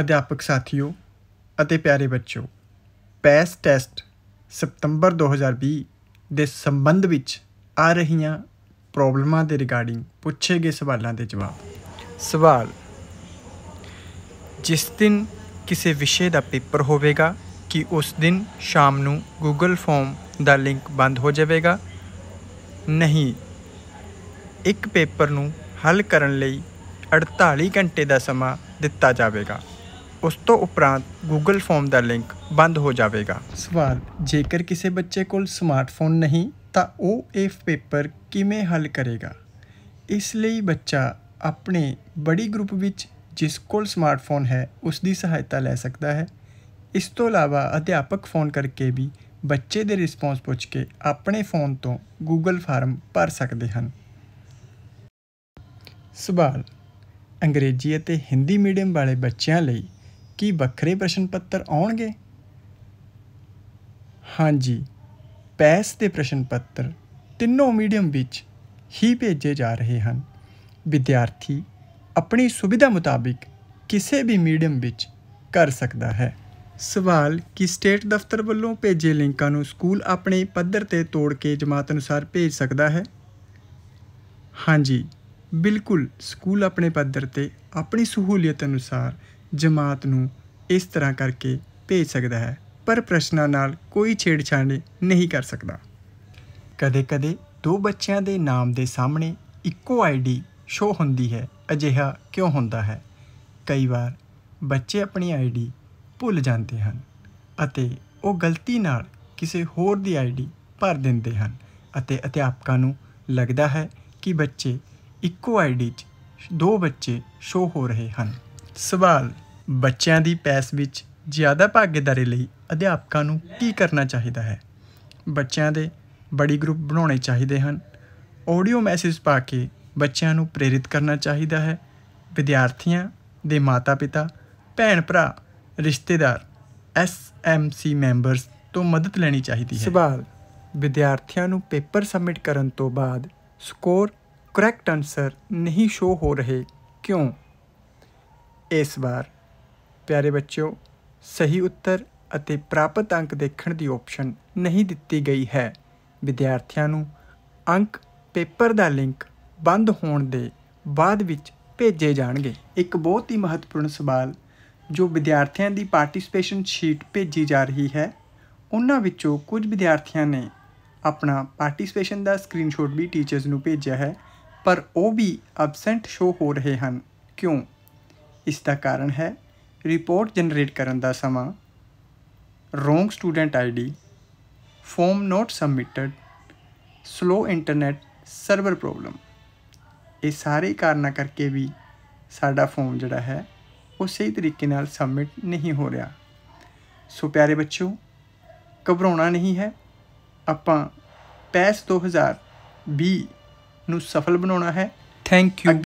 ਅਧਿਆਪਕ ਸਾਥੀਓ ਅਤੇ ਪਿਆਰੇ ਬੱਚਿਓ ਪੈਸ ਟੈਸਟ ਸਤੰਬਰ 2020 ਦੇ ਸੰਬੰਧ ਵਿੱਚ ਆ ਰਹੀਆਂ ਪ੍ਰੋਬਲਮਾਂ ਦੇ ਰਿਗਾਰਡਿੰਗ ਪੁੱਛੇ ਗਏ ਸਵਾਲਾਂ ਦੇ ਜਵਾਬ ਸਵਾਲ ਜਿਸ ਦਿਨ ਕਿਸੇ ਵਿਸ਼ੇ ਦਾ ਪੇਪਰ ਹੋਵੇਗਾ ਕਿ ਉਸ ਦਿਨ ਸ਼ਾਮ ਨੂੰ Google ਫਾਰਮ ਦਾ ਲਿੰਕ ਬੰਦ ਹੋ ਜਾਵੇਗਾ ਨਹੀਂ ਇੱਕ ਪੇਪਰ ਨੂੰ ਹੱਲ ਕਰਨ ਲਈ 48 ਘੰਟੇ ਦਾ ਸਮਾਂ ਦਿੱਤਾ ਜਾਵੇਗਾ ਉਸ ਤੋਂ ਉਪਰੰਤ Google ਫਾਰਮ ਦਾ ਲਿੰਕ ਬੰਦ ਹੋ ਜਾਵੇਗਾ ਸਵਾਲ ਜੇਕਰ ਕਿਸੇ ਬੱਚੇ ਕੋਲ ਸਮਾਰਟਫੋਨ ਨਹੀਂ ਤਾਂ ਉਹ ਇਹ ਪੇਪਰ ਕਿਵੇਂ ਹੱਲ ਕਰੇਗਾ ਇਸ ਲਈ ਬੱਚਾ ਆਪਣੇ ਬੜੀ ਗਰੁੱਪ ਵਿੱਚ ਜਿਸ ਕੋਲ ਸਮਾਰਟਫੋਨ ਹੈ ਉਸ ਦੀ ਸਹਾਇਤਾ ਲੈ ਸਕਦਾ ਹੈ ਇਸ ਤੋਂ ਇਲਾਵਾ ਅਧਿਆਪਕ ਫੋਨ ਕਰਕੇ ਵੀ ਬੱਚੇ ਦੇ ਰਿਸਪੌਂਸ ਪੁੱਛ ਕੇ ਆਪਣੇ ਫੋਨ ਤੋਂ Google ਫਾਰਮ ਭਰ ਸਕਦੇ ਹਨ ਸਵਾਲ ਅੰਗਰੇਜ਼ੀ ਅਤੇ ਹਿੰਦੀ ਮੀਡੀਅਮ ਵਾਲੇ ਬੱਚਿਆਂ ਲਈ ਕੀ ਵੱਖਰੇ ਪ੍ਰਸ਼ਨ ਪੱਤਰ ਆਉਣਗੇ ਹਾਂਜੀ ਪੈਸ ਦੇ ਪ੍ਰਸ਼ਨ ਪੱਤਰ ਤਿੰਨੋਂ ਮੀਡੀਅਮ ਵਿੱਚ ਹੀ ਭੇਜੇ ਜਾ ਰਹੇ ਹਨ ਵਿਦਿਆਰਥੀ ਆਪਣੀ ਸੁਵਿਧਾ ਮੁਤਾਬਿਕ ਕਿਸੇ ਵੀ ਮੀਡੀਅਮ ਵਿੱਚ ਕਰ ਸਕਦਾ ਹੈ ਸਵਾਲ ਕਿ ਸਟੇਟ ਦਫ਼ਤਰ ਵੱਲੋਂ ਭੇਜੇ ਲਿੰਕਾਂ ਨੂੰ ਸਕੂਲ ਆਪਣੇ ਪੱਧਰ ਤੇ ਤੋੜ ਕੇ ਜਮਾਤ ਅਨੁਸਾਰ ਭੇਜ ਸਕਦਾ ਹੈ ਹਾਂਜੀ ਬਿਲਕੁਲ ਸਕੂਲ ਆਪਣੇ ਪੱਧਰ ਤੇ ਆਪਣੀ ਸਹੂਲੀਅਤ ਅਨੁਸਾਰ ਜਮਾਤ ਨੂੰ ਇਸ ਤਰ੍ਹਾਂ ਕਰਕੇ ਭੇਜ ਸਕਦਾ ਹੈ ਪਰ ਪ੍ਰਸ਼ਨਾਂ ਨਾਲ ਕੋਈ ਛੇੜਛਾੜ ਨਹੀਂ ਕਰ ਸਕਦਾ ਕਦੇ-ਕਦੇ ਦੋ ਬੱਚਿਆਂ ਦੇ ਨਾਮ ਦੇ ਸਾਹਮਣੇ ਇੱਕੋ ਆਈਡੀ ਸ਼ੋ ਹੁੰਦੀ ਹੈ ਅਜਿਹਾ ਕਿਉਂ ਹੁੰਦਾ ਹੈ ਕਈ ਵਾਰ ਬੱਚੇ ਆਪਣੀ ਆਈਡੀ ਭੁੱਲ ਜਾਂਦੇ ਹਨ ਅਤੇ ਉਹ ਗਲਤੀ ਨਾਲ ਕਿਸੇ ਹੋਰ ਦੀ ਆਈਡੀ ਭਰ ਦਿੰਦੇ ਹਨ ਅਤੇ ਅਧਿਆਪਕਾਂ ਨੂੰ ਲੱਗਦਾ ਹੈ ਕਿ ਬੱਚੇ ਇੱਕੋ ਆਈਡੀ 'ਚ ਦੋ ਬੱਚੇ ਸ਼ੋ ਹੋ ਰਹੇ ਹਨ ਸਵਾਲ ਬੱਚਿਆਂ ਦੀ ਪੈਸ ਵਿੱਚ ਜ਼ਿਆਦਾ ਭਾਗੀਦਾਰੀ ਲਈ ਅਧਿਆਪਕਾਂ ਨੂੰ ਕੀ ਕਰਨਾ ਚਾਹੀਦਾ ਹੈ ਬੱਚਿਆਂ ਦੇ ਬੜੀ ਗਰੁੱਪ ਬਣਾਉਣੇ ਚਾਹੀਦੇ ਹਨ ਆਡੀਓ ਮੈਸੇਜ ਪਾ ਕੇ ਬੱਚਿਆਂ ਨੂੰ ਪ੍ਰੇਰਿਤ ਕਰਨਾ ਚਾਹੀਦਾ ਹੈ ਵਿਦਿਆਰਥੀਆਂ ਦੇ ਮਾਤਾ-ਪਿਤਾ ਭੈਣ ਭਰਾ ਰਿਸ਼ਤੇਦਾਰ ਐਸਐਮਸੀ ਮੈਂਬਰਸ ਤੋਂ ਮਦਦ ਲੈਣੀ ਚਾਹੀਦੀ ਹੈ ਸਵਾਲ ਵਿਦਿਆਰਥੀਆਂ ਨੂੰ ਪੇਪਰ ਸਬਮਿਟ ਕਰਨ ਤੋਂ ਬਾਅਦ ਸਕੋਰ ਕਰੈਕਟ ਆਨਸਰ ਨਹੀਂ ਸ਼ੋ ਹੋ ਰਹੇ ਕਿਉਂ ਇਸ ਵਾਰ ਪਿਆਰੇ ਬੱਚਿਓ ਸਹੀ ਉੱਤਰ ਅਤੇ ਪ੍ਰਾਪਤ ਅੰਕ ਦੇਖਣ ਦੀ ਆਪਸ਼ਨ ਨਹੀਂ ਦਿੱਤੀ ਗਈ ਹੈ ਵਿਦਿਆਰਥੀਆਂ ਨੂੰ ਅੰਕ ਪੇਪਰ ਦਾ ਲਿੰਕ ਬੰਦ ਹੋਣ ਦੇ ਬਾਅਦ ਵਿੱਚ ਭੇਜੇ ਜਾਣਗੇ ਇੱਕ ਬਹੁਤ ਹੀ ਮਹੱਤਵਪੂਰਨ ਸਵਾਲ ਜੋ ਵਿਦਿਆਰਥੀਆਂ ਦੀ ਪਾਰਟਿਸਪੇਸ਼ਨ ਸ਼ੀਟ ਭੇਜੀ ਜਾ ਰਹੀ ਹੈ ਉਹਨਾਂ ਵਿੱਚੋਂ ਕੁਝ ਵਿਦਿਆਰਥੀਆਂ ਨੇ ਆਪਣਾ ਪਾਰਟਿਸਪੇਸ਼ਨ ਦਾ ਸਕਰੀਨਸ਼ਾਟ ਵੀ ਟੀਚਰਸ ਨੂੰ ਭੇਜਿਆ ਹੈ ਪਰ ਉਹ ਵੀ ਐਬਸੈਂਟ ਸ਼ੋ ਹੋ ਰਹੇ ਹਨ ਕਿਉਂ ਇਸ ਦਾ ਕਾਰਨ ਹੈ ਰਿਪੋਰਟ ਜਨਰੇਟ ਕਰਨ ਦਾ ਸਮਾਂ wrong student ID form not submitted slow internet server problem ਇਹ ਸਾਰੇ ਕਾਰਨਾਂ ਕਰਕੇ ਵੀ ਸਾਡਾ ਫਾਰਮ ਜਿਹੜਾ ਹੈ ਉਹ ਸਹੀ ਤਰੀਕੇ ਨਾਲ ਸਬਮਿਟ ਨਹੀਂ ਹੋ ਰਿਹਾ ਸੋ ਪਿਆਰੇ ਬੱਚਿਓ ਘਬਰਾਉਣਾ ਨਹੀਂ ਹੈ ਆਪਾਂ ਪੈਸ 2020 ਨੂੰ ਸਫਲ ਬਣਾਉਣਾ ਹੈ ਥੈਂਕ ਯੂ